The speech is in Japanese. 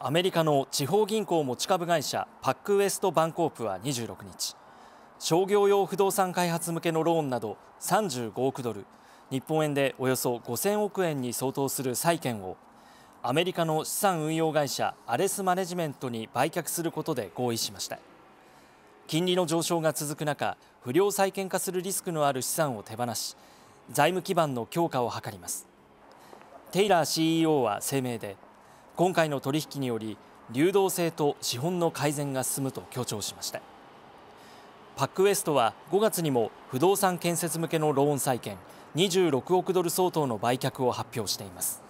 アメリカの地方銀行持ち株会社パックウエストバンコープは26日商業用不動産開発向けのローンなど35億ドル日本円でおよそ5000億円に相当する債券をアメリカの資産運用会社アレスマネジメントに売却することで合意しました金利の上昇が続く中不良債権化するリスクのある資産を手放し財務基盤の強化を図りますテイラー CEO は声明で今回の取引により流動性と資本の改善が進むと強調しましたパックウエストは5月にも不動産建設向けのローン債券26億ドル相当の売却を発表しています